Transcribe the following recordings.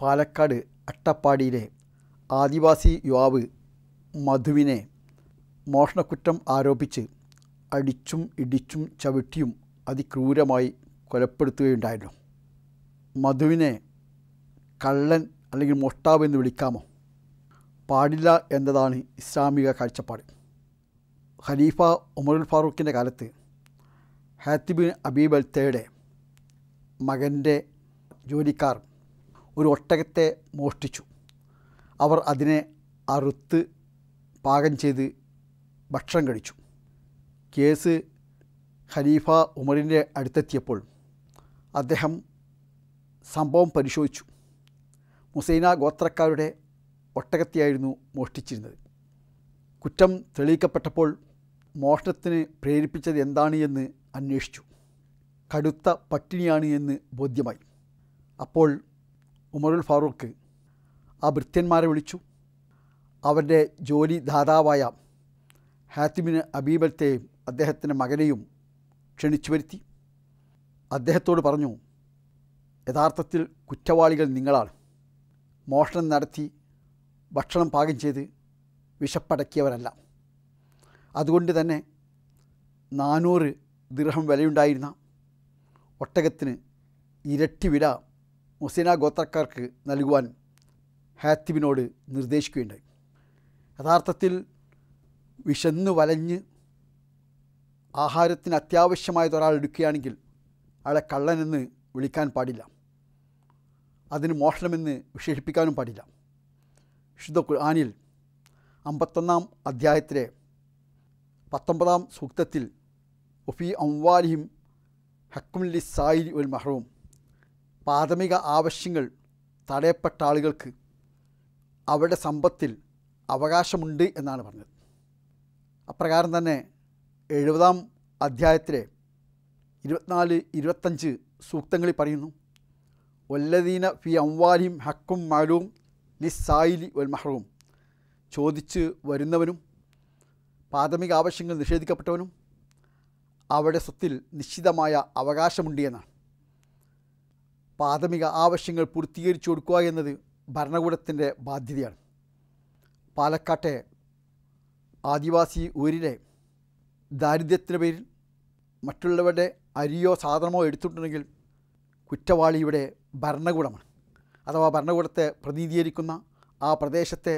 പാലക്കാട് അട്ടപ്പാടിയിലെ ആദിവാസി യുവാവ് മധുവിനെ മോഷണക്കുറ്റം ആരോപിച്ച് അടിച്ചും ഇടിച്ചും ചവിട്ടിയും അതിക്രൂരമായി കൊലപ്പെടുത്തുകയുണ്ടായിരുന്നു മധുവിനെ കള്ളൻ അല്ലെങ്കിൽ മൊട്ടാവ് എന്ന് വിളിക്കാമോ പാടില്ല എന്നതാണ് ഇസ്ലാമിക കാഴ്ചപ്പാട് ഖലീഫ ഉമറുൽ ഫാറൂഖിൻ്റെ കാലത്ത് ഹാത്തിബിൻ അബീബൽത്തയുടെ മകൻ്റെ ജോലിക്കാർ ഒരു ഒട്ടകത്തെ മോഷ്ടിച്ചു അവർ അതിനെ അറുത്ത് പാകം ചെയ്ത് ഭക്ഷണം കഴിച്ചു കേസ് ഖലീഫ ഉമറിൻ്റെ അടുത്തെത്തിയപ്പോൾ അദ്ദേഹം സംഭവം പരിശോധിച്ചു മുസൈന ഗോത്രക്കാരുടെ ഒട്ടകത്തെയായിരുന്നു മോഷ്ടിച്ചിരുന്നത് കുറ്റം തെളിയിക്കപ്പെട്ടപ്പോൾ മോഷണത്തിന് പ്രേരിപ്പിച്ചത് എന്താണ് എന്ന് അന്വേഷിച്ചു കടുത്ത പട്ടിണിയാണ് എന്ന് ബോധ്യമായി അപ്പോൾ ഉമറുൽ ഫാറൂഖ് ആ ഭൃത്യന്മാരെ വിളിച്ചു അവരുടെ ജോലി ദാതാവായ ഹാത്തിമിന് അബീബത്തെയും അദ്ദേഹത്തിൻ്റെ മകനെയും ക്ഷണിച്ചു വരുത്തി അദ്ദേഹത്തോട് പറഞ്ഞു യഥാർത്ഥത്തിൽ കുറ്റവാളികൾ നിങ്ങളാണ് മോഷണം നടത്തി ഭക്ഷണം പാകം ചെയ്ത് വിശപ്പടക്കിയവരല്ല അതുകൊണ്ട് തന്നെ നാനൂറ് ദീർഘം വിലയുണ്ടായിരുന്ന ഒട്ടകത്തിന് ഇരട്ടി വില മുസീന ഗോത്രക്കാർക്ക് നൽകുവാൻ ഹാത്തിബിനോട് നിർദ്ദേശിക്കുകയുണ്ടായി യഥാർത്ഥത്തിൽ വിശന്ന് വലഞ്ഞ് ആഹാരത്തിന് അത്യാവശ്യമായത് ഒരാൾ എടുക്കുകയാണെങ്കിൽ അയാളെ കള്ളനെന്ന് വിളിക്കാൻ പാടില്ല അതിന് മോഷണമെന്ന് വിശേഷിപ്പിക്കാനും പാടില്ല വിശുദ്ധ ഖുർആാനിൽ അമ്പത്തൊന്നാം അധ്യായത്തിലെ പത്തൊമ്പതാം സൂക്തത്തിൽ ഒഫി അംവാലിയും ഹക്കുമില്ലി സായി ഒരു മഹ്റൂം പ്രാഥമിക ആവശ്യങ്ങൾ തടയപ്പെട്ട ആളുകൾക്ക് അവരുടെ സമ്പത്തിൽ അവകാശമുണ്ട് എന്നാണ് പറഞ്ഞത് അപ്രകാരം തന്നെ എഴുപതാം അധ്യായത്തിലെ ഇരുപത്തിനാല് ഇരുപത്തഞ്ച് സൂക്തങ്ങളിൽ പറയുന്നു ഒല്ലദീന ഫി അംവാലിം ഹക്കും മഴവും നിസ്സായിലി വൽ മഹ്റൂം ചോദിച്ച് വരുന്നവനും പ്രാഥമിക ആവശ്യങ്ങൾ നിഷേധിക്കപ്പെട്ടവനും അവരുടെ സ്വത്തിൽ നിശ്ചിതമായ അവകാശമുണ്ട് എന്നാണ് പ്രാഥമിക ആവശ്യങ്ങൾ പൂർത്തീകരിച്ചു കൊടുക്കുക എന്നത് ഭരണകൂടത്തിൻ്റെ ബാധ്യതയാണ് പാലക്കാട്ടെ ആദിവാസി ഊരിലെ ദാരിദ്ര്യത്തിന് പേരിൽ മറ്റുള്ളവരുടെ അരിയോ സാധനമോ എടുത്തിട്ടുണ്ടെങ്കിൽ കുറ്റവാളിയുടെ ഭരണകൂടമാണ് അഥവാ ഭരണകൂടത്തെ പ്രതിനിധീകരിക്കുന്ന ആ പ്രദേശത്തെ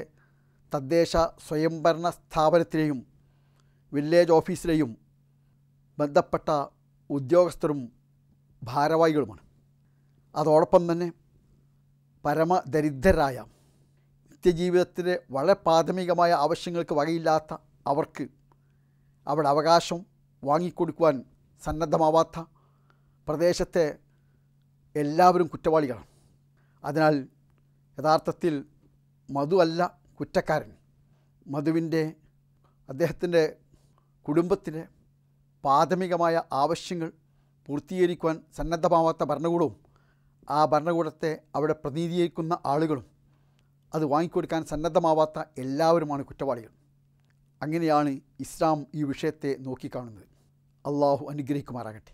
തദ്ദേശ സ്വയംഭരണ സ്ഥാപനത്തിലെയും വില്ലേജ് ഓഫീസിലെയും ബന്ധപ്പെട്ട ഉദ്യോഗസ്ഥരും ഭാരവാഹികളുമാണ് അതോടൊപ്പം തന്നെ പരമദരിദ്രരായ നിത്യജീവിതത്തിലെ വളരെ പ്രാഥമികമായ ആവശ്യങ്ങൾക്ക് വകയില്ലാത്ത അവർക്ക് അവിടെ അവകാശം വാങ്ങിക്കൊടുക്കുവാൻ സന്നദ്ധമാവാത്ത പ്രദേശത്തെ എല്ലാവരും കുറ്റവാളികളാണ് അതിനാൽ യഥാർത്ഥത്തിൽ മധുവല്ല കുറ്റക്കാരൻ മധുവിൻ്റെ അദ്ദേഹത്തിൻ്റെ കുടുംബത്തിലെ പ്രാഥമികമായ ആവശ്യങ്ങൾ പൂർത്തീകരിക്കുവാൻ സന്നദ്ധമാവാത്ത ഭരണകൂടവും ആ ഭരണകൂടത്തെ അവിടെ പ്രതിനിധീകരിക്കുന്ന ആളുകളും അത് വാങ്ങിക്കൊടുക്കാൻ സന്നദ്ധമാവാത്ത എല്ലാവരുമാണ് കുറ്റവാളികൾ അങ്ങനെയാണ് ഇസ്ലാം ഈ വിഷയത്തെ നോക്കിക്കാണുന്നത് അള്ളാഹു അനുഗ്രഹിക്കുമാറാകട്ടെ